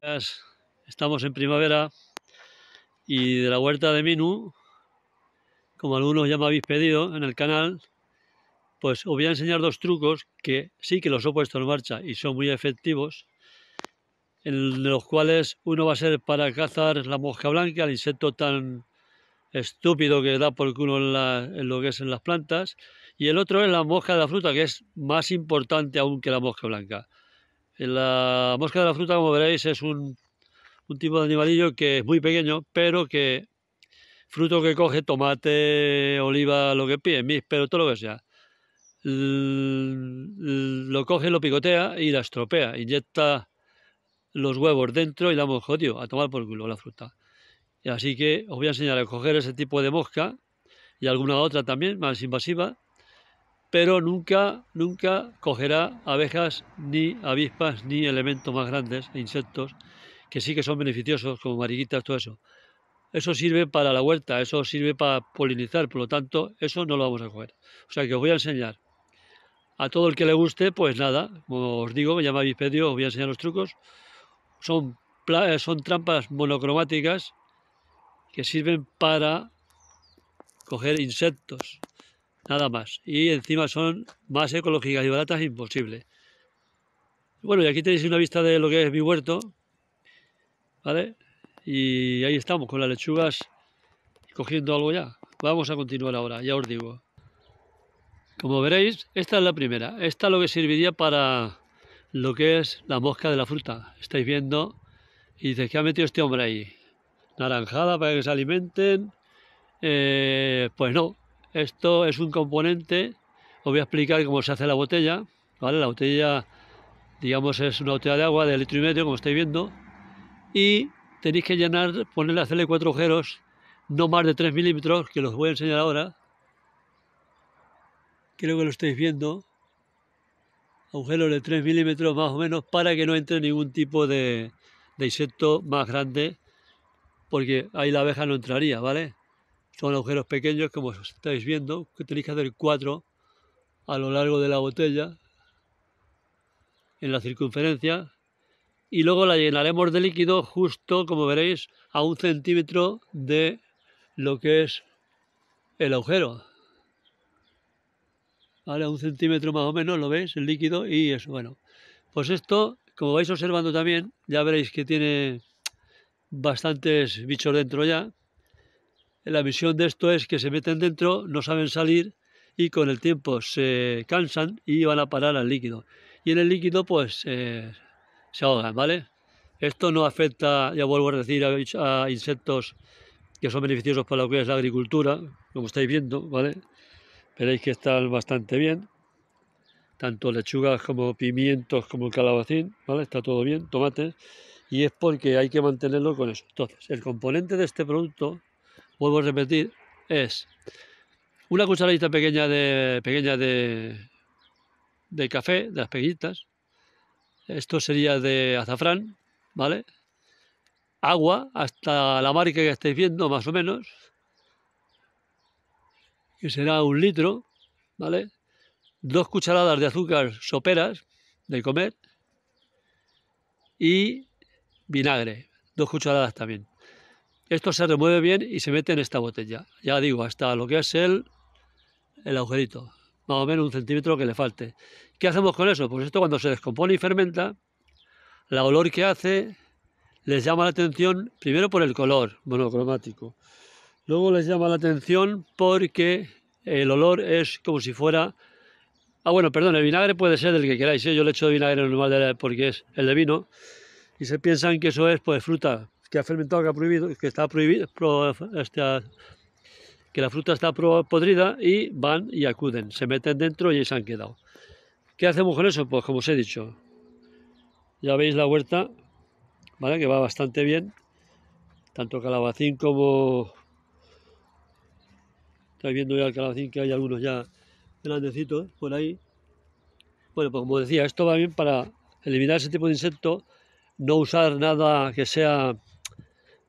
Pues, estamos en primavera y de la huerta de Minu, como algunos ya me habéis pedido en el canal, pues os voy a enseñar dos trucos que sí que los he puesto en marcha y son muy efectivos, en los cuales uno va a ser para cazar la mosca blanca, el insecto tan estúpido que da por culo en, en lo que es en las plantas, y el otro es la mosca de la fruta, que es más importante aún que la mosca blanca. La mosca de la fruta, como veréis, es un, tipo de animalillo que es muy pequeño, pero que fruto que coge, tomate, oliva, lo que pide, mis, pero todo lo que sea. Lo coge, lo picotea y la estropea. Inyecta los huevos dentro y la mosca, a tomar por culo la fruta. Así que os voy a enseñar a coger ese tipo de mosca y alguna otra también, más invasiva, pero nunca, nunca cogerá abejas, ni avispas, ni elementos más grandes, e insectos, que sí que son beneficiosos, como mariquitas, todo eso. Eso sirve para la huerta, eso sirve para polinizar, por lo tanto, eso no lo vamos a coger. O sea que os voy a enseñar. A todo el que le guste, pues nada, como os digo, me llama Bispedio, os voy a enseñar los trucos. Son, eh, son trampas monocromáticas que sirven para coger insectos, nada más. Y encima son más ecológicas y baratas, imposible. Bueno, y aquí tenéis una vista de lo que es mi huerto, ¿vale? Y ahí estamos con las lechugas cogiendo algo ya. Vamos a continuar ahora, ya os digo. Como veréis, esta es la primera. Esta es lo que serviría para lo que es la mosca de la fruta. Estáis viendo y dice ¿qué ha metido este hombre ahí? Naranjada para que se alimenten. Eh, pues no, esto es un componente, os voy a explicar cómo se hace la botella, ¿vale? La botella, digamos, es una botella de agua de litro y medio, como estáis viendo, y tenéis que llenar, ponerle, hacerle cuatro agujeros, no más de 3 milímetros, que los voy a enseñar ahora. Creo que lo estáis viendo. Agujeros de 3 milímetros más o menos para que no entre ningún tipo de, de insecto más grande, porque ahí la abeja no entraría, ¿vale? son agujeros pequeños, como os estáis viendo, que tenéis que hacer cuatro a lo largo de la botella, en la circunferencia, y luego la llenaremos de líquido justo, como veréis, a un centímetro de lo que es el agujero. ¿Vale? A un centímetro más o menos, ¿lo veis? El líquido y eso, bueno. Pues esto, como vais observando también, ya veréis que tiene bastantes bichos dentro ya, la misión de esto es que se meten dentro, no saben salir y con el tiempo se cansan y van a parar al líquido. Y en el líquido pues eh, se ahogan, ¿vale? Esto no afecta, ya vuelvo a decir, a, insectos que son beneficiosos para lo que es la agricultura, como estáis viendo, ¿vale? Veréis que están bastante bien, tanto lechugas como pimientos como calabacín, ¿vale? Está todo bien, tomates, y es porque hay que mantenerlo con eso. Entonces, el componente de este producto vuelvo a repetir, es una cucharadita pequeña de, pequeña de, café, de las pequeñitas. Esto sería de azafrán, ¿vale? Agua hasta la marca que estáis viendo, más o menos, que será un litro, ¿vale? Dos cucharadas de azúcar soperas de comer y vinagre, dos cucharadas también. Esto se remueve bien y se mete en esta botella. Ya digo, hasta lo que es el, el agujerito, más o menos un centímetro que le falte. ¿Qué hacemos con eso? Pues esto cuando se descompone y fermenta, la olor que hace les llama la atención primero por el color monocromático. Luego les llama la atención porque el olor es como si fuera... Ah, bueno, perdón, el vinagre puede ser del que queráis. ¿eh? Yo le echo vinagre normal porque es el de vino. Y se piensan que eso es pues fruta que ha fermentado, que ha prohibido, que está prohibido, este, que la fruta está podrida y van y acuden, se meten dentro y ahí se han quedado. ¿Qué hacemos con eso? Pues como os he dicho, ya veis la huerta, ¿vale? que va bastante bien, tanto calabacín como... Estáis viendo ya el calabacín, que hay algunos ya grandecitos por ahí. Bueno, pues como decía, esto va bien para eliminar ese tipo de insecto, no usar nada que sea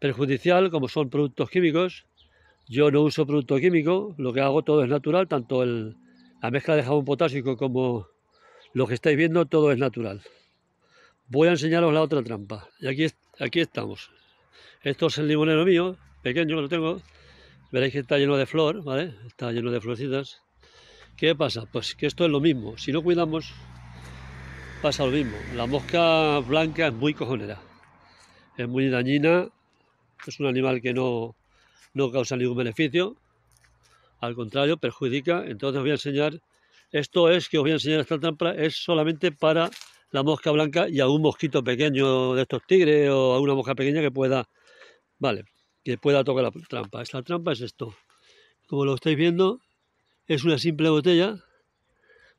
perjudicial, como son productos químicos. Yo no uso producto químico, lo que hago todo es natural, tanto el, la mezcla de jabón potásico como lo que estáis viendo, todo es natural. Voy a enseñaros la otra trampa. Y aquí, aquí estamos. Esto es el limonero mío, pequeño que lo tengo. Veréis que está lleno de flor, Está lleno de florecitas. ¿Qué pasa? Pues que esto es lo mismo. Si no cuidamos, pasa lo mismo. La mosca blanca es muy cojonera. Es muy dañina es un animal que no, no causa ningún beneficio, al contrario, perjudica. Entonces os voy a enseñar, esto es que os voy a enseñar esta trampa, es solamente para la mosca blanca y a un mosquito pequeño de estos tigres o una mosca pequeña que pueda, vale, que pueda tocar la trampa. Esta trampa es esto. Como lo estáis viendo, es una simple botella,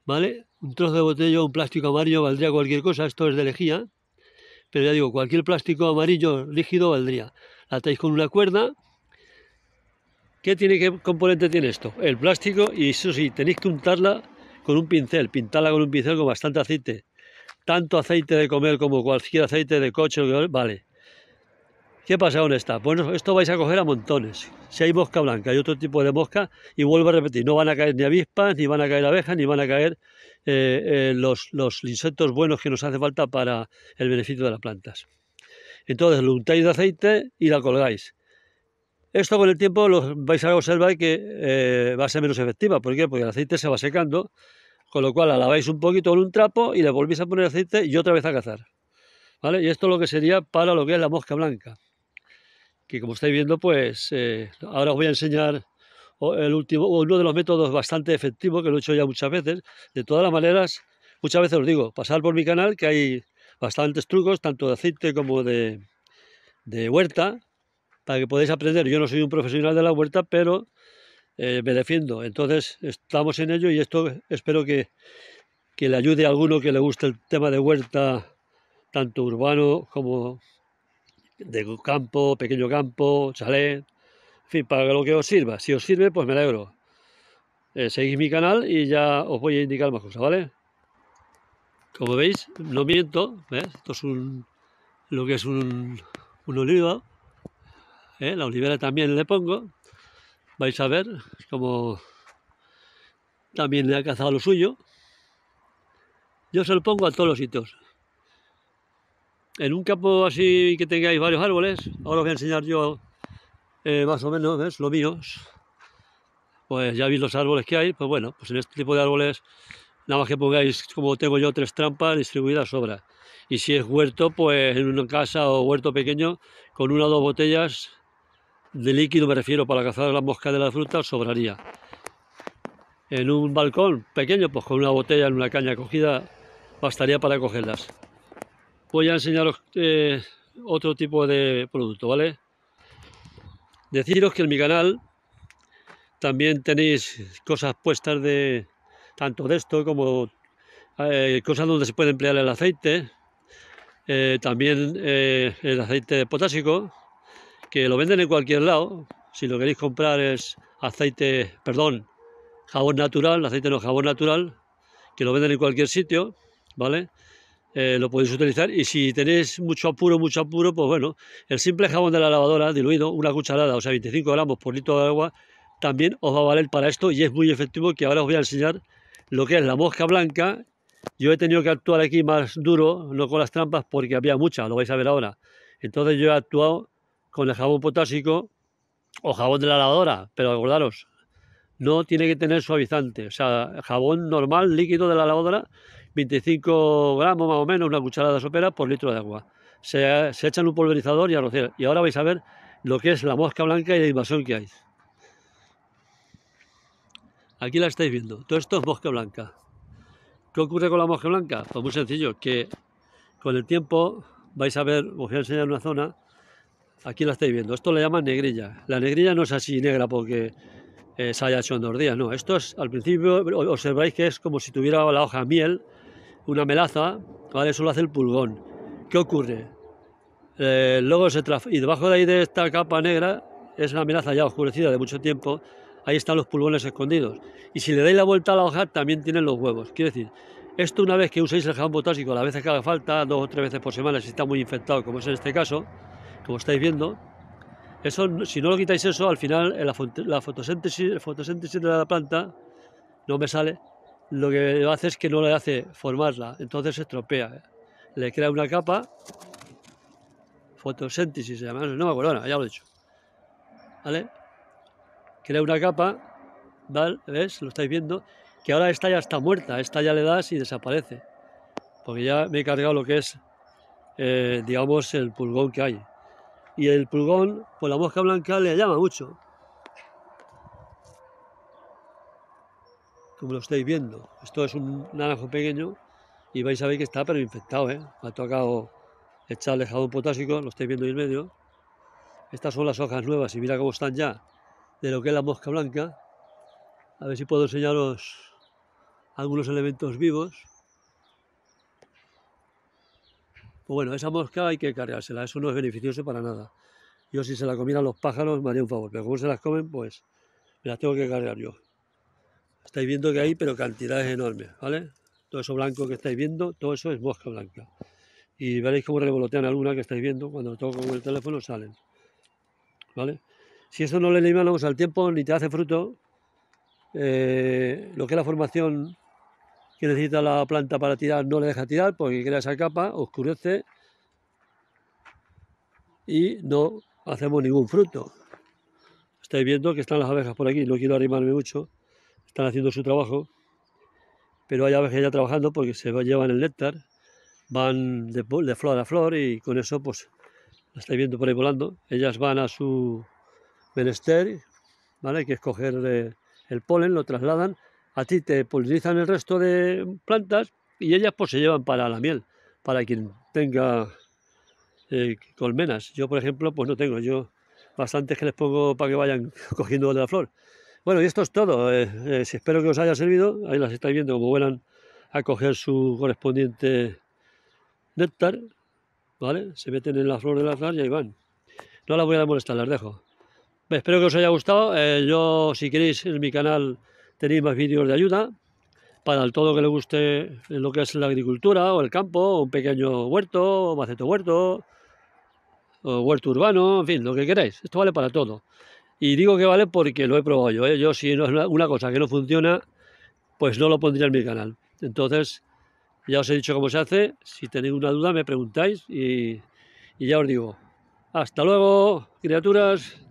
¿vale? Un trozo de botella, un plástico amarillo valdría cualquier cosa, esto es de lejía, pero ya digo, cualquier plástico amarillo rígido valdría la atáis con una cuerda. ¿Qué, tiene, ¿Qué componente tiene esto? El plástico y eso sí, tenéis que untarla con un pincel, pintarla con un pincel con bastante aceite. Tanto aceite de comer como cualquier aceite de coche, vale. ¿Qué pasa con esta? Bueno, esto vais a coger a montones. Si hay mosca blanca hay otro tipo de mosca, y vuelvo a repetir, no van a caer ni avispas, ni van a caer abejas, ni van a caer eh, eh, los, los insectos buenos que nos hace falta para el beneficio de las plantas. Entonces lo untáis de aceite y la colgáis. Esto con el tiempo lo vais a observar que eh, va a ser menos efectiva. ¿Por qué? Porque el aceite se va secando, con lo cual la laváis un poquito con un trapo y le volvéis a poner aceite y otra vez a cazar. ¿Vale? Y esto es lo que sería para lo que es la mosca blanca. Que como estáis viendo, pues eh, ahora os voy a enseñar el último, uno de los métodos bastante efectivos que lo he hecho ya muchas veces. De todas las maneras, muchas veces os digo, pasar por mi canal que hay bastantes trucos, tanto de aceite como de, de huerta, para que podáis aprender. Yo no soy un profesional de la huerta, pero eh, me defiendo. Entonces estamos en ello y esto espero que, que le ayude a alguno que le guste el tema de huerta, tanto urbano como de campo, pequeño campo, chalet, en fin, para lo que os sirva. Si os sirve, pues me alegro. Eh, seguís mi canal y ya os voy a indicar más cosas, ¿vale? Como veis, no miento, esto es lo que es un, oliva. olivo, ¿eh? la olivera también le pongo, vais a ver como también le ha cazado lo suyo. Yo se lo pongo a todos los hitos. En un campo así que tengáis varios árboles, ahora os voy a enseñar yo eh, más o menos, Lo mío. Pues ya veis los árboles que hay, pues bueno, pues en este tipo de árboles nada más que pongáis, como tengo yo, tres trampas distribuidas sobra. Y si es huerto, pues en una casa o huerto pequeño, con una o dos botellas de líquido, me refiero, para cazar las moscas de la fruta, sobraría. En un balcón pequeño, pues con una botella en una caña cogida, bastaría para cogerlas. Voy a enseñaros eh, otro tipo de producto, ¿vale? Deciros que en mi canal también tenéis cosas puestas de, tanto de esto como eh, cosas donde se puede emplear el aceite, eh, también eh, el aceite potásico, que lo venden en cualquier lado. Si lo queréis comprar es aceite, perdón, jabón natural, aceite no jabón natural, que lo venden en cualquier sitio, ¿vale? lo podéis utilizar y si tenéis mucho apuro, mucho apuro, pues bueno, el simple jabón de la lavadora diluido, una cucharada, o sea, 25 gramos por litro de agua, también os va a valer para esto y es muy efectivo que ahora os voy a enseñar lo que es la mosca blanca, yo he tenido que actuar aquí más duro, no con las trampas, porque había muchas, lo vais a ver ahora. Entonces yo he actuado con el jabón potásico o jabón de la lavadora, pero acordaros, no tiene que tener suavizante, o sea, jabón normal, líquido de la lavadora, 25 gramos más o menos, una cucharada sopera por litro de agua. Se, se en un pulverizador y a rociar. Y ahora vais a ver lo que es la mosca blanca y la invasión que hay. Aquí la estáis viendo. Todo esto es mosca blanca. ¿Qué ocurre con la mosca blanca? Pues muy sencillo, que con el tiempo vais a ver, os voy a enseñar una zona, aquí la estáis viendo, esto le llaman negrilla. La negrilla no es así negra porque eh, se haya hecho en dos días, no. Esto es, al principio observáis que es como si tuviera la hoja miel, una melaza, ¿vale? Eso lo hace el pulgón. ¿Qué ocurre? Eh, luego se y debajo de ahí de esta capa negra es una melaza ya oscurecida de mucho tiempo, ahí están los pulmones escondidos. Y si le dais la vuelta a la hoja, también tienen los huevos. Quiero decir, esto una vez que uséis el jabón potásico, las veces que haga falta, dos o tres veces por semana, si está muy infectado, como es en este caso, como estáis viendo, eso, si no lo quitáis eso, al final la, fotoséntesis fotosíntesis, de la planta no me sale, lo que hace es que no le hace formarla, entonces se estropea. Le crea una capa, fotosíntesis, no me acuerdo, ya lo he hecho, ¿Vale? crea una capa, ¿vale? ¿ves? Lo estáis viendo, que ahora esta ya está muerta, esta ya le das y desaparece, porque ya me he cargado lo que es, eh, digamos, el pulgón que hay. Y el pulgón, por pues la mosca blanca le llama mucho, como lo estáis viendo. Esto es un naranjo pequeño y vais a ver que está pero infectado, ¿eh? Me ha tocado echarle jabón potásico, lo estáis viendo ahí en medio. Estas son las hojas nuevas y mira cómo están ya de lo que es la mosca blanca. A ver si puedo enseñaros algunos elementos vivos. Pues bueno, esa mosca hay que cargársela, eso no es beneficioso para nada. Yo si se la comieran los pájaros me haría un favor, pero como se las comen, pues me las tengo que cargar yo. Estáis viendo que hay, pero cantidades enormes, ¿vale? Todo eso blanco que estáis viendo, todo eso es mosca blanca. Y veréis cómo revolotean alguna que estáis viendo, cuando toco con el teléfono salen, ¿vale? Si eso no le eliminamos al tiempo ni te hace fruto, eh, lo que es la formación que necesita la planta para tirar no le deja tirar porque crea esa capa, oscurece y no hacemos ningún fruto. Estáis viendo que están las abejas por aquí, no quiero arrimarme mucho, están haciendo su trabajo, pero hay abejas ya trabajando porque se llevan el néctar, van de, flor a flor y con eso pues la estáis viendo por ahí volando, ellas van a su menester, ¿vale? Hay que escoger eh, el polen, lo trasladan, a ti te polinizan el resto de plantas y ellas pues se llevan para la miel, para quien tenga eh, colmenas. Yo, por ejemplo, pues no tengo, yo bastantes que les pongo para que vayan cogiendo de la flor. Bueno, y esto es todo. Eh, si espero que os haya servido. Ahí las estáis viendo como vuelan a coger su correspondiente néctar. ¿Vale? Se meten en la flor de la flor y ahí van. No las voy a molestar, las dejo. Espero que os haya gustado. Eh, yo, si queréis, en mi canal tenéis más vídeos de ayuda para el todo que le guste en lo que es la agricultura o el campo, un pequeño huerto, o maceto huerto, o huerto urbano, en fin, lo que queráis. Esto vale para todo. Y digo que vale porque lo he probado yo. ¿eh? Yo, si no es una cosa que no funciona, pues no lo pondría en mi canal. Entonces, ya os he dicho cómo se hace. Si tenéis una duda, me preguntáis y, y ya os digo. Hasta luego, criaturas.